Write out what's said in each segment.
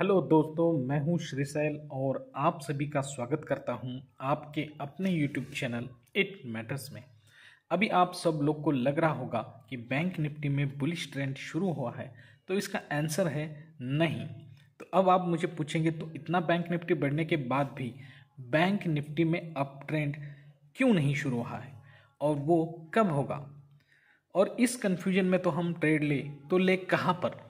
hello दोस्तों मैं हूं श्रीसैल और आप सभी का स्वागत करता हूं आपके अपने यूट्यूब चैनल इट मैटर्स में अभी आप सब लोग को लग रहा होगा कि बैंक निफ्टी में बुलिश ट्रेंड शुरू हुआ है तो इसका आंसर है नहीं तो अब आप मुझे पूछेंगे तो इतना बैंक निफ्टी बढ़ने के बाद भी बैंक निफ्टी में अप ट्रेंड क्यों नहीं शुरू हुआ है और वो कब होगा और इस कन्फ्यूजन में तो हम ट्रेड ले तो ले कहाँ पर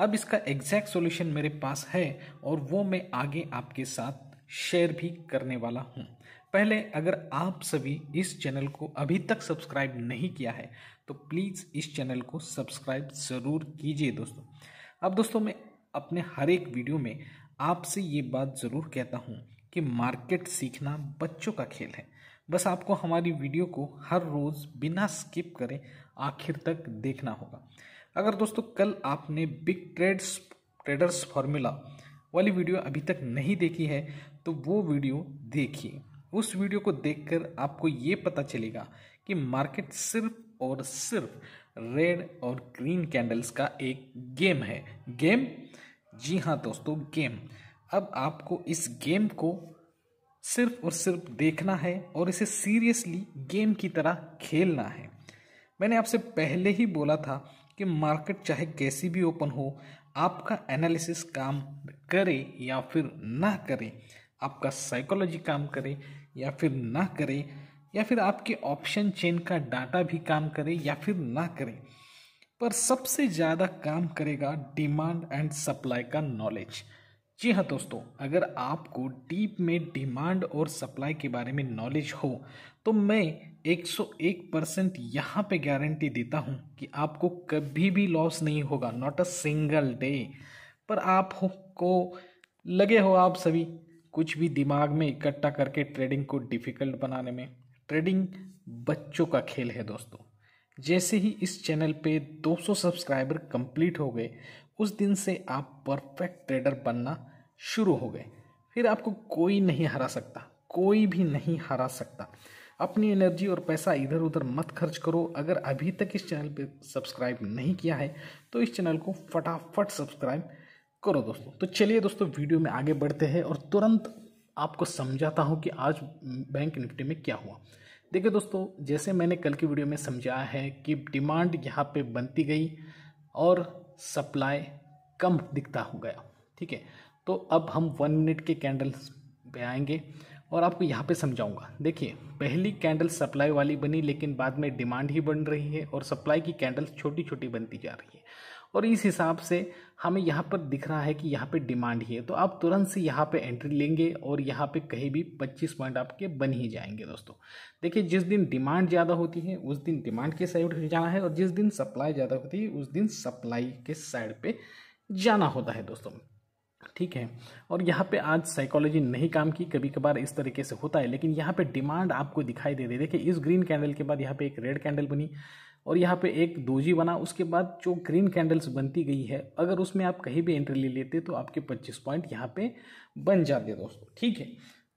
अब इसका एग्जैक्ट सॉल्यूशन मेरे पास है और वो मैं आगे आपके साथ शेयर भी करने वाला हूँ पहले अगर आप सभी इस चैनल को अभी तक सब्सक्राइब नहीं किया है तो प्लीज़ इस चैनल को सब्सक्राइब ज़रूर कीजिए दोस्तों अब दोस्तों मैं अपने हर एक वीडियो में आपसे ये बात ज़रूर कहता हूँ कि मार्केट सीखना बच्चों का खेल है बस आपको हमारी वीडियो को हर रोज़ बिना स्किप करें आखिर तक देखना होगा अगर दोस्तों कल आपने बिग ट्रेड्स ट्रेडर्स फार्मूला वाली वीडियो अभी तक नहीं देखी है तो वो वीडियो देखिए उस वीडियो को देखकर आपको ये पता चलेगा कि मार्केट सिर्फ और सिर्फ रेड और ग्रीन कैंडल्स का एक गेम है गेम जी हाँ दोस्तों गेम अब आपको इस गेम को सिर्फ और सिर्फ देखना है और इसे सीरियसली गेम की तरह खेलना है मैंने आपसे पहले ही बोला था कि मार्केट चाहे कैसी भी ओपन हो आपका एनालिसिस काम करे या फिर ना करे आपका साइकोलॉजी काम करे या फिर ना करे या फिर आपके ऑप्शन चेन का डाटा भी काम करे या फिर ना करे पर सबसे ज़्यादा काम करेगा डिमांड एंड सप्लाई का नॉलेज जी हाँ दोस्तों अगर आपको डीप में डिमांड और सप्लाई के बारे में नॉलेज हो तो मैं 101 परसेंट यहाँ पर गारंटी देता हूँ कि आपको कभी भी लॉस नहीं होगा नॉट अ सिंगल डे पर आप को लगे हो आप सभी कुछ भी दिमाग में इकट्ठा करके ट्रेडिंग को डिफ़िकल्ट बनाने में ट्रेडिंग बच्चों का खेल है दोस्तों जैसे ही इस चैनल पे 200 सब्सक्राइबर कंप्लीट हो गए उस दिन से आप परफेक्ट ट्रेडर बनना शुरू हो गए फिर आपको कोई नहीं हरा सकता कोई भी नहीं हरा सकता अपनी एनर्जी और पैसा इधर उधर मत खर्च करो अगर अभी तक इस चैनल पर सब्सक्राइब नहीं किया है तो इस चैनल को फटाफट सब्सक्राइब करो दोस्तों तो चलिए दोस्तों वीडियो में आगे बढ़ते हैं और तुरंत आपको समझाता हूँ कि आज बैंक निफ्टी में क्या हुआ देखिए दोस्तों जैसे मैंने कल की वीडियो में समझाया है कि डिमांड यहाँ पे बनती गई और सप्लाई कम दिखता हो गया ठीक है तो अब हम वन मिनट के कैंडल्स पे आएंगे और आपको यहाँ पे समझाऊंगा देखिए पहली कैंडल सप्लाई वाली बनी लेकिन बाद में डिमांड ही बन रही है और सप्लाई की कैंडल्स छोटी छोटी बनती जा रही है और इस हिसाब से हमें यहाँ पर दिख रहा है कि यहाँ पे डिमांड ही है तो आप तुरंत से यहाँ पे एंट्री लेंगे और यहाँ पे कहीं भी 25 पॉइंट आपके बन ही जाएंगे दोस्तों देखिए जिस दिन डिमांड ज़्यादा होती है उस दिन डिमांड के साइड जाना है और जिस दिन सप्लाई ज़्यादा होती है उस दिन सप्लाई के साइड पर जाना होता है दोस्तों ठीक है और यहाँ पे आज साइकोलॉजी नहीं काम की कभी कभार इस तरीके से होता है लेकिन यहाँ पे डिमांड आपको दिखाई दे रही है देखिए इस ग्रीन कैंडल के बाद यहाँ पे एक रेड कैंडल बनी और यहाँ पे एक दोजी बना उसके बाद जो ग्रीन कैंडल्स बनती गई है अगर उसमें आप कहीं भी एंट्री ले लेते तो आपके पच्चीस पॉइंट यहाँ पर बन जाते दोस्तों ठीक है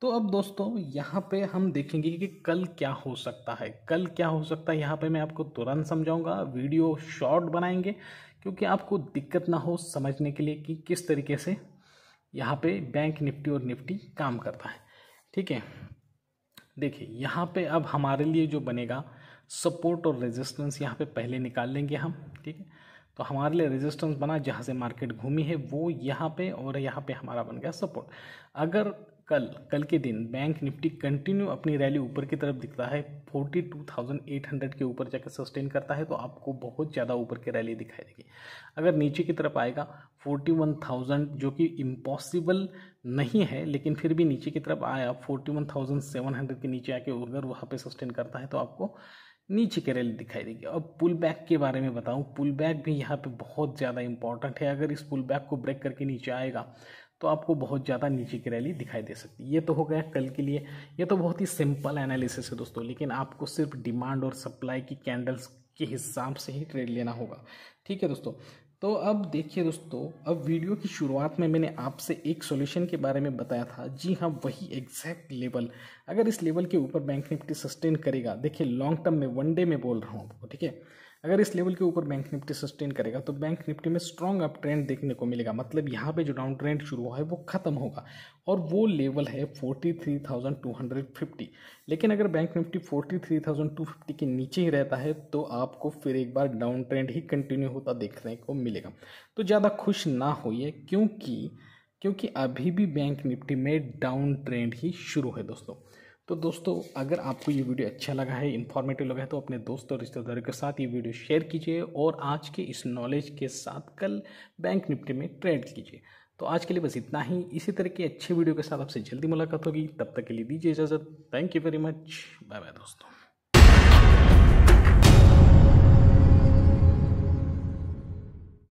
तो अब दोस्तों यहाँ पे हम देखेंगे कि कल क्या हो सकता है कल क्या हो सकता है यहाँ पे मैं आपको तुरंत समझाऊंगा वीडियो शॉर्ट बनाएंगे क्योंकि आपको दिक्कत ना हो समझने के लिए कि किस तरीके से यहाँ पे बैंक निफ्टी और निफ्टी काम करता है ठीक है देखिए यहाँ पे अब हमारे लिए जो बनेगा सपोर्ट और रेजिस्टेंस यहाँ पे पहले निकाल लेंगे हम ठीक है तो हमारे लिए रेजिस्टेंस बना जहाँ से मार्केट घूमी है वो यहाँ पे और यहाँ पे हमारा बन गया सपोर्ट अगर कल कल के दिन बैंक निफ्टी कंटिन्यू अपनी रैली ऊपर की तरफ दिखता है forty two thousand eight hundred के ऊपर जाकर सस्टेन करता है तो आपको बहुत ज़्यादा ऊपर की रैली दिखाई देगी अगर नीचे की तरफ आएगा फोर्टी वन थाउजेंड जो कि इम्पॉसिबल नहीं है लेकिन फिर भी नीचे की तरफ आया forty one thousand seven hundred के नीचे आके अगर वहाँ पे सस्टेन करता है तो आपको नीचे की रैली दिखाई देगी अब पुल बैक के बारे में बताऊँ पुल बैक भी यहाँ पर बहुत ज़्यादा इंपॉर्टेंट है अगर इस पुल बैक को ब्रेक करके नीचे आएगा तो आपको बहुत ज़्यादा नीचे की रैली दिखाई दे सकती है ये तो हो गया कल के लिए ये तो बहुत ही सिंपल एनालिसिस है दोस्तों लेकिन आपको सिर्फ डिमांड और सप्लाई की कैंडल्स के हिसाब से ही ट्रेड लेना होगा ठीक है दोस्तों तो अब देखिए दोस्तों अब वीडियो की शुरुआत में मैंने आपसे एक सॉल्यूशन के बारे में बताया था जी हाँ वही एग्जैक्ट लेवल अगर इस लेवल के ऊपर बैंक निफ्टी सस्टेन करेगा देखिए लॉन्ग टर्म में वन डे में बोल रहा हूँ आपको ठीक है अगर इस लेवल के ऊपर बैंक निफ्टी सस्टेन करेगा तो बैंक निफ्टी में स्ट्रॉन्ग अप ट्रेंड देखने को मिलेगा मतलब यहाँ पे जो डाउन ट्रेंड शुरू हुआ है वो ख़त्म होगा और वो लेवल है 43,250 लेकिन अगर बैंक निफ्टी 43,250 के नीचे ही रहता है तो आपको फिर एक बार डाउन ट्रेंड ही कंटिन्यू होता देखने को मिलेगा तो ज़्यादा खुश ना होइए क्योंकि क्योंकि अभी भी बैंक निफ्टी में डाउन ट्रेंड ही शुरू है दोस्तों तो दोस्तों अगर आपको ये वीडियो अच्छा लगा है इन्फॉर्मेटिव लगा है तो अपने दोस्त और रिश्तेदारों के साथ ये वीडियो शेयर कीजिए और आज के इस नॉलेज के साथ कल बैंक निफ्टी में ट्रेड कीजिए तो आज के लिए बस इतना ही इसी तरह के अच्छे वीडियो के साथ आपसे जल्दी मुलाकात होगी तब तक के लिए दीजिए इजाज़त thank you very much bye bye दोस्तों